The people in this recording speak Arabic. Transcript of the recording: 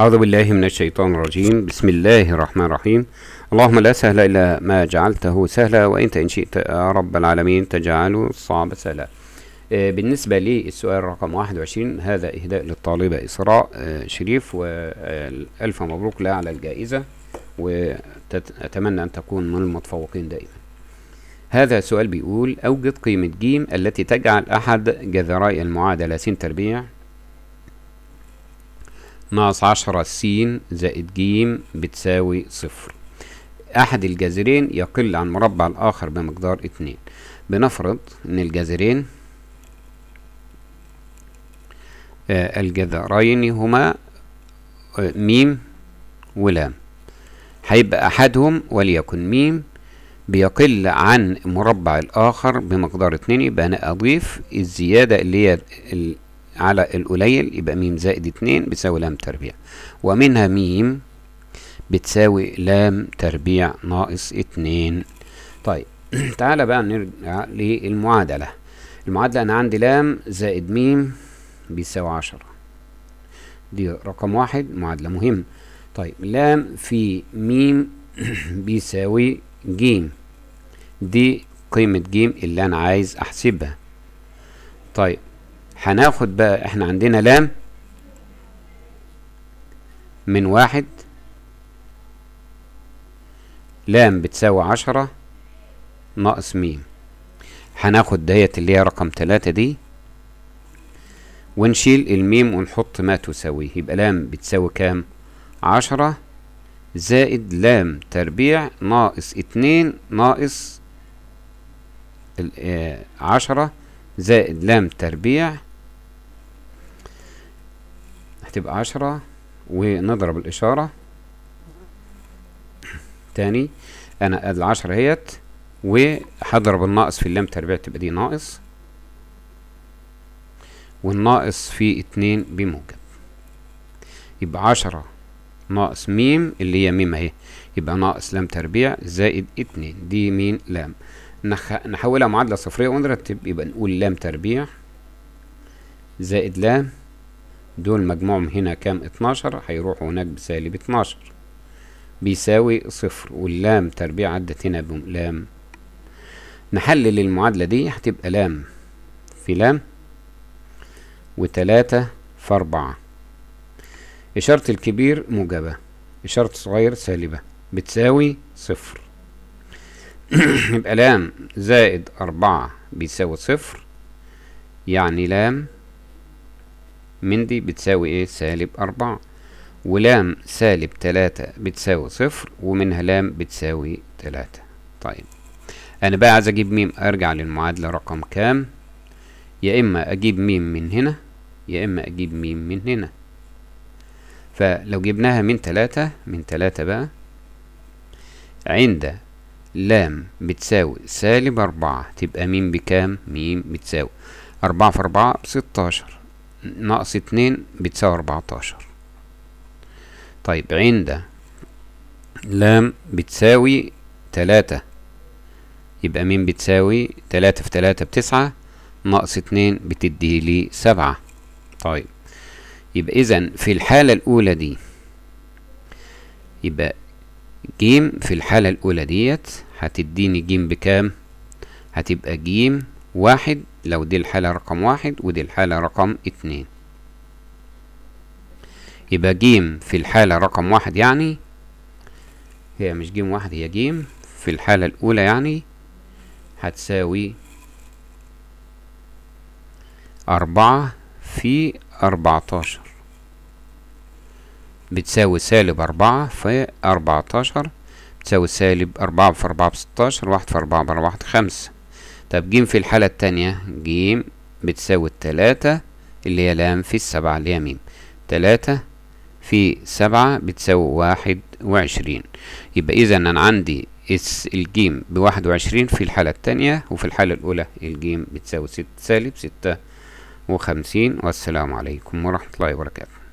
أعوذ بالله من الشيطان الرجيم بسم الله الرحمن الرحيم اللهم لا سهل إلا ما جعلته سهلا وأنت إن شئت يا رب العالمين تجعل الصعب سهلا آه، بالنسبة للسؤال رقم 21 هذا إهداء للطالبة إسراء آه، شريف وألف مبروك لها على الجائزة وأتمنى أن تكون من المتفوقين دائما هذا سؤال بيقول أوجد قيمة ج التي تجعل أحد جذراي المعادلة س تربيع ناقص عشرة س زائد ج بتساوي صفر أحد الجذرين يقل عن مربع الآخر بمقدار اتنين بنفرض إن الجذرين آه الجذرين هما آه ميم ولام هيبقى أحدهم وليكن ميم بيقل عن مربع الآخر بمقدار اتنين يبقى أنا أضيف الزيادة اللي هي على القليل يبقى م زائد اتنين بتساوي لام تربيع ومنها م بتساوي لام تربيع ناقص اتنين طيب تعالى بقى نرجع للمعادلة المعادلة أنا عندي لام زائد م بيساوي عشرة دي رقم واحد معادلة مهمة طيب لام في م بيساوي ج دي قيمة ج اللي أنا عايز أحسبها طيب هناخد بقى احنا عندنا لام من واحد لام بتساوي عشرة ناقص ميم هناخد ديت اللي هي رقم تلاتة دي ونشيل الميم ونحط ما تساويه يبقى لام بتساوي كام عشرة زائد لام تربيع ناقص اتنين ناقص آه، عشرة زائد لام تربيع تبقى عشرة ونضرب الإشارة تاني أنا العشرة اهيت وهضرب الناقص في اللام تربيع تبقى دي ناقص والناقص في اتنين بموجب يبقى عشرة ناقص ميم اللي هي ميم اهي يبقى ناقص لام تربيع زائد اتنين دي مين لام نخ... نحولها معادلة صفرية ونرتب يبقى نقول لام تربيع زائد لام دول مجموعهم هنا كام اتناشر هيروحوا هناك بسالب اتناشر بيساوي صفر واللام تربيع عدت هنا بلام نحلل المعادلة دي هتبقى لام في لام وتلاتة في أربعة إشارة الكبير موجبة إشارة الصغير سالبة بتساوي صفر يبقى لام زائد أربعة بيساوي صفر يعني لام من دي بتساوي ايه سالب أربعة ولام سالب تلاتة بتساوي صفر ومنها لام بتساوي تلاتة طيب أنا بقى عايز أجيب ميم أرجع للمعادلة رقم كام يا إما أجيب ميم من هنا يا إما أجيب ميم من هنا فلو جبناها من تلاتة من تلاتة بقى عند لام بتساوي سالب أربعة تبقى ميم بكام؟ ميم بتساوي أربعة في أربعة بستاشر ناقص اتنين بتساوي اربعتاشر طيب عند لام بتساوي تلاتة يبقى مين بتساوي تلاتة في تلاتة بتسعة ناقص اتنين بتدي لي سبعة طيب يبقى اذا في الحالة الاولى دي يبقى ج في الحالة الاولى ديت هتديني ج بكام هتبقى ج واحد لو دي الحالة رقم واحد ودي الحالة رقم اتنين يبقى جيم في الحالة رقم واحد يعني هي مش جيم واحد هي جيم في الحالة الأولى يعني هتساوي أربعة في أربعتاشر بتساوي سالب أربعة في أربعتاشر بتساوي سالب أربعة في أربعة بستاشر واحد في أربعة بأربعة خمسة طب ج في الحالة التانية ج بتساوي التلاتة اللي هي لام في السبعة اللي هي م تلاتة في سبعة بتساوي واحد وعشرين يبقى إذا أنا عندي الجيم بواحد وعشرين في الحالة التانية وفي الحالة الأولى الجيم بتساوي ست سالب ستة وخمسين والسلام عليكم ورحمة الله وبركاته